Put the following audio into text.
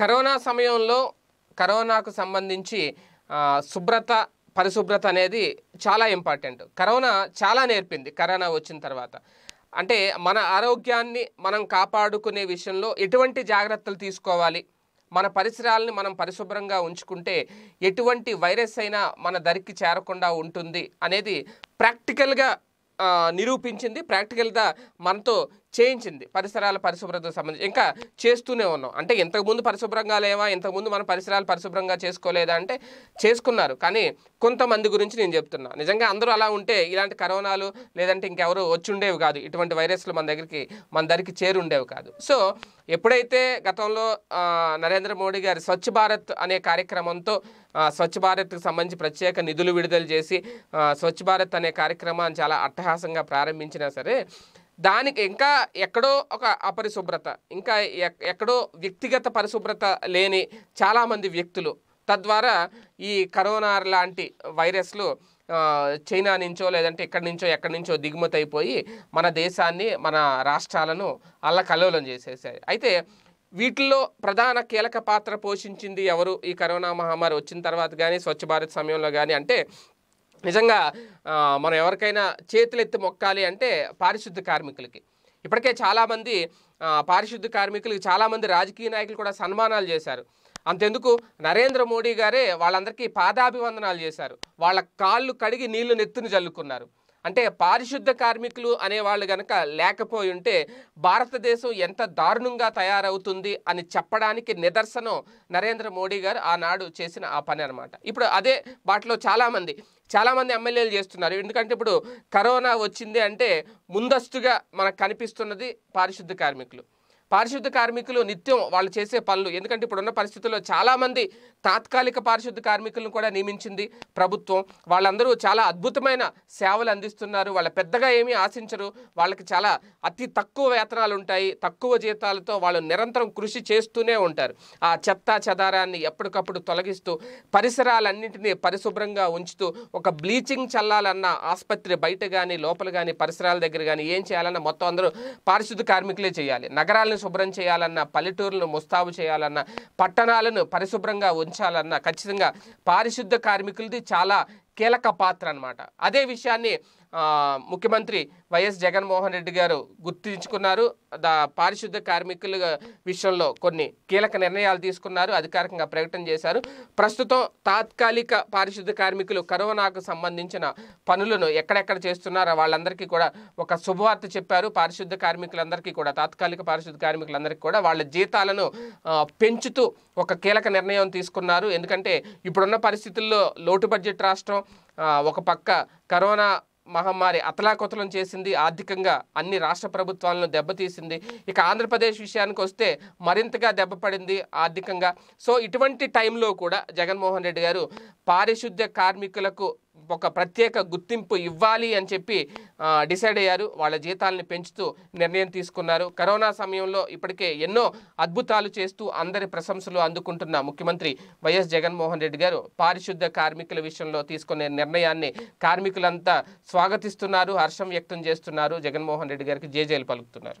corona సమయంలో కరోనాకు సంబంధించి శుభ్రత పరిశుభ్రత అనేది చాలా ఇంపార్టెంట్ కరోనా చాలా నేర్పింది కరోనా వచ్చిన తర్వాత అంటే మన ఆరోగ్యాన్ని మనం కాపాడుకునే విషయంలో ఎటువంటి జాగ్రత్తలు తీసుకోవాలి మన పరిసరాలని మనం పరిశుభ్రంగా ఉంచుకుంటే ఎటువంటి వైరస్ అయినా మన దరికి చేరకుండా ఉంటుంది అనేది ప్రాక్టికల్గా నిరూపించింది ప్రాక్టికల్గా మనతో చేయించింది పరిసరాల పరిశుభ్రత సంబంధించి ఇంకా చేస్తూనే ఉన్నాం అంటే ఇంతకుముందు పరిశుభ్రంగా లేవా ఇంతకుముందు మన పరిసరాలు పరిశుభ్రంగా చేసుకోలేదా అంటే చేసుకున్నారు కానీ కొంతమంది గురించి నేను చెప్తున్నా నిజంగా అందరూ అలా ఉంటే ఇలాంటి కరోనాలు లేదంటే ఇంకెవరు వచ్చిండేవి కాదు ఇటువంటి వైరస్లు మన దగ్గరికి మన దగ్గరికి చేరుండేవి కాదు సో ఎప్పుడైతే గతంలో నరేంద్ర మోడీ గారి స్వచ్ఛ భారత్ అనే కార్యక్రమంతో స్వచ్ఛ భారత్కి సంబంధించి ప్రత్యేక నిధులు విడుదల చేసి స్వచ్ఛ భారత్ అనే కార్యక్రమాన్ని చాలా అట్టహాసంగా ప్రారంభించినా సరే దానికి ఇంకా ఎక్కడో ఒక అపరిశుభ్రత ఇంకా ఎక్కడో వ్యక్తిగత పరిశుభ్రత లేని చాలామంది వ్యక్తులు తద్వారా ఈ కరోనా లాంటి వైరస్లు చైనా నుంచో లేదంటే ఎక్కడి నుంచో ఎక్కడి నుంచో దిగుమతి అయిపోయి మన దేశాన్ని మన రాష్ట్రాలను అల్లకల్లోలం చేసేసాయి అయితే వీటిల్లో ప్రధాన కీలక పాత్ర పోషించింది ఎవరు ఈ కరోనా మహమ్మారి వచ్చిన తర్వాత కానీ స్వచ్ఛ భారత్ సమయంలో కానీ అంటే నిజంగా మనం ఎవరికైనా చేతులెత్తి మొక్కాలి అంటే పారిశుద్ధ కార్మికులకి ఇప్పటికే చాలామంది పారిశుద్ధ కార్మికులకి చాలామంది రాజకీయ నాయకులు కూడా సన్మానాలు చేశారు అంతెందుకు నరేంద్ర మోడీ గారే వాళ్ళందరికీ పాదాభివందనాలు చేశారు వాళ్ళ కాళ్ళు కడిగి నీళ్లు నెత్తును జల్లుకున్నారు అంటే పారిశుద్ధ కార్మికులు అనేవాళ్ళు గనక లేకపోయి ఉంటే భారతదేశం ఎంత దారుణంగా తయారవుతుంది అని చెప్పడానికి నిదర్శనం నరేంద్ర మోడీ గారు ఆనాడు చేసిన ఆ పని అనమాట ఇప్పుడు అదే బాటలో చాలామంది చాలామంది ఎమ్మెల్యేలు చేస్తున్నారు ఎందుకంటే ఇప్పుడు కరోనా వచ్చింది అంటే ముందస్తుగా మనకు కనిపిస్తున్నది పారిశుద్ధ కార్మికులు పారిశుద్ధ కార్మికులు నిత్యం వాళ్ళు చేసే పనులు ఎందుకంటే ఇప్పుడున్న పరిస్థితుల్లో చాలామంది తాత్కాలిక పారిశుద్ధ కార్మికులను కూడా నియమించింది ప్రభుత్వం వాళ్ళందరూ చాలా అద్భుతమైన సేవలు అందిస్తున్నారు వాళ్ళ పెద్దగా ఏమీ ఆశించరు వాళ్ళకి చాలా అతి తక్కువ వేతనాలు ఉంటాయి తక్కువ జీతాలతో వాళ్ళు నిరంతరం కృషి చేస్తూనే ఉంటారు ఆ చెత్త చెదారాన్ని ఎప్పటికప్పుడు తొలగిస్తూ పరిసరాలన్నింటినీ పరిశుభ్రంగా ఉంచుతూ ఒక బ్లీచింగ్ చల్లాలన్న ఆసుపత్రి బయట కానీ లోపల కానీ పరిసరాల దగ్గర కానీ ఏం చేయాలన్నా మొత్తం అందరూ పారిశుద్ధ కార్మికులే చేయాలి నగరాలను శుభ్రం చేయాలన్నా పల్లెటూరులను ముస్తాబు చేయాలన్నా పట్టణాలను పరిశుభ్రంగా ఉంచాలన్నా ఖచ్చితంగా పారిశుద్ధ కార్మికులది చాలా కీలక పాత్ర అనమాట అదే విషయాన్ని ముఖ్యమంత్రి వైఎస్ జగన్మోహన్ రెడ్డి గారు గుర్తించుకున్నారు దా పారిశుద్ధ కార్మికుల విషయంలో కొన్ని కీలక నిర్ణయాలు తీసుకున్నారు అధికారికంగా ప్రకటన చేశారు ప్రస్తుతం తాత్కాలిక పారిశుద్ధ కార్మికులు కరోనాకు సంబంధించిన పనులను ఎక్కడెక్కడ చేస్తున్నారో వాళ్ళందరికీ కూడా ఒక శుభవార్త చెప్పారు పారిశుద్ధ కార్మికులందరికీ కూడా తాత్కాలిక పారిశుద్ధ కార్మికులందరికీ కూడా వాళ్ళ జీతాలను పెంచుతూ ఒక కీలక నిర్ణయం తీసుకున్నారు ఎందుకంటే ఇప్పుడున్న పరిస్థితుల్లో లోటు బడ్జెట్ రాష్ట్రం ఒక పక్క కరోనా మహమ్మారి అతలాకుతలం చేసింది ఆర్థికంగా అన్ని రాష్ట్ర ప్రభుత్వాలను దెబ్బతీసింది ఇక ఆంధ్రప్రదేశ్ విషయానికి వస్తే మరింతగా దెబ్బపడింది ఆర్థికంగా సో ఇటువంటి టైంలో కూడా జగన్మోహన్ రెడ్డి గారు పారిశుద్ధ్య కార్మికులకు ఒక ప్రత్యేక గుర్తింపు ఇవ్వాలి అని చెప్పి డిసైడ్ అయ్యారు వాళ్ళ జీతాలని పెంచుతూ నిర్ణయం తీసుకున్నారు కరోనా సమయంలో ఇప్పటికే ఎన్నో అద్భుతాలు చేస్తూ అందరి ప్రశంసలు అందుకుంటున్న ముఖ్యమంత్రి వైఎస్ జగన్మోహన్ రెడ్డి గారు పారిశుద్ధ కార్మికుల విషయంలో తీసుకునే నిర్ణయాన్ని కార్మికులంతా స్వాగతిస్తున్నారు హర్షం వ్యక్తం చేస్తున్నారు జగన్మోహన్ రెడ్డి గారికి జేజేలు పలుకుతున్నారు